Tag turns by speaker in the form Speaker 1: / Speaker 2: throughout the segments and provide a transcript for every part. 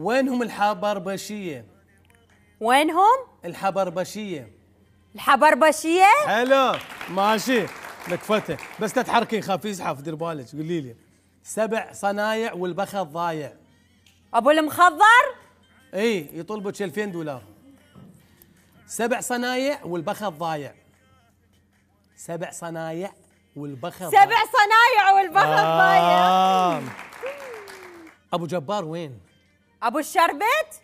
Speaker 1: وينهم الحبربشية؟ وينهم؟ الحبربشية الحبربشية؟ حلو ماشي لك فتة بس لا تحركي خاف يزحف دير بالك قولي لي سبع صنايع والبخت ضايع ابو المخضر؟ اي يطلبك 2000 دولار سبع صنايع والبخت ضايع سبع صنايع والبخت سبع صنايع والبخت ضايع آه. ابو جبار وين؟ ابو الشربت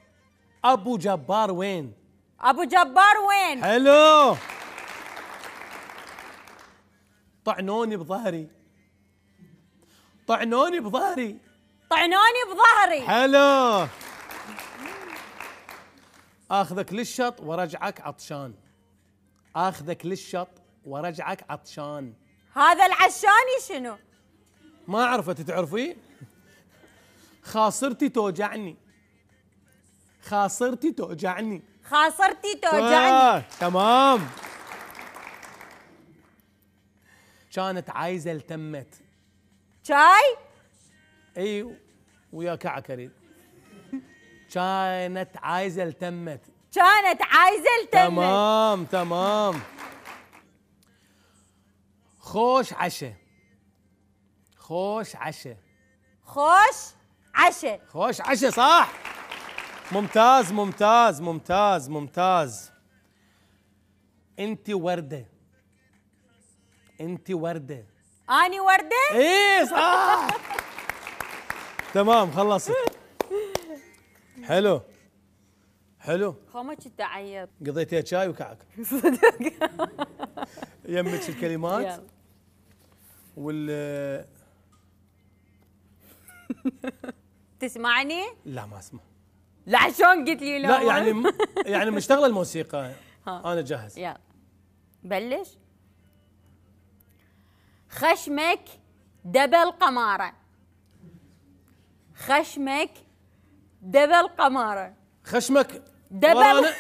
Speaker 1: ابو جبار وين ابو جبار وين حلو طعنوني بظهري طعنوني بظهري طعنوني بظهري حلو اخذك للشط ورجعك عطشان اخذك للشط ورجعك عطشان هذا العشاني شنو ما عرفت تعرفيه خاصرتي توجعني خاصرتي توجعني خاصرتي توجعني آه، تمام كانت عايزه التمت شاي اي ويا كعكري كانت عايزه التمت كانت عايزه التمت تمام تمام خوش عشاء خوش عشاء خوش عشاء خوش عشاء صح ممتاز ممتاز ممتاز ممتاز انت ورده انت ورده اني ورده ايه صح تمام خلصت حلو حلو خمك تعيط قضيتيها شاي وكعك صدق يمك الكلمات وال تسمعني لا ما اسمع لا شلون قلت لي لا يعني يعني مشتغله الموسيقى انا جاهز يلا بلش خشمك دبل قماره خشمك دبل قماره خشمك دبل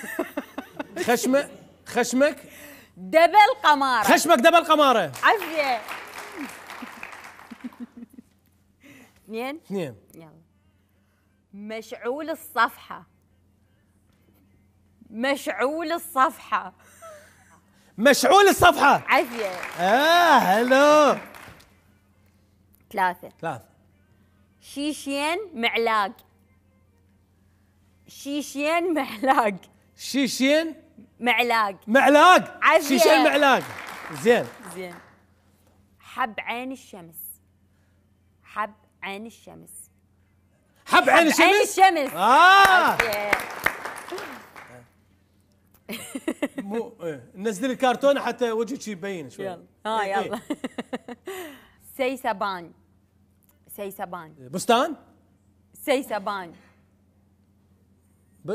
Speaker 1: خشمك خشمك دبل قماره خشمك دبل قماره عفية اثنين اثنين يلا مشعول الصفحة مشعول الصفحة مشعول الصفحة عافية اه هلو ثلاثة ثلاثة شيشين معلاق شيشين معلاق شيشين معلاق معلاق عافية شيشين معلاق زين زين حب عين الشمس حب عين الشمس بعين الشمس بعين الشمس اه مو إيه، نزل الكرتونه حتى وجهك يبين شوي يلا اه إيه، إيه. يلا سيسبان سيسبان بستان سيسبان ب...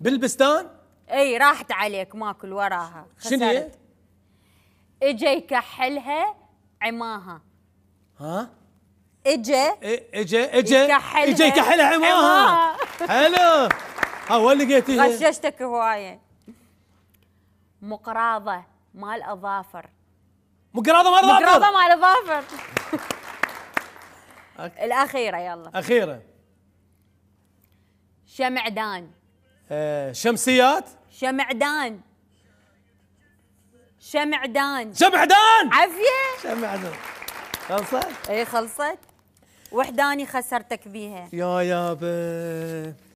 Speaker 1: بالبستان اي راحت عليك ماكل وراها شنو اجى يكحلها عماها ها اجا اجا اجا اجا يكحلها حماها حلو ها وين لقيتيها؟ غششتك هوايه مقراضه مال اظافر مقراضه مال اظافر مقراضه مال اظافر الاخيره يلا اخيره شمعدان آه شمسيات شمعدان شمعدان شمعدان عافيه شمعدان خلصت؟ اي خلصت وحداني خسرتك بيها يا يابا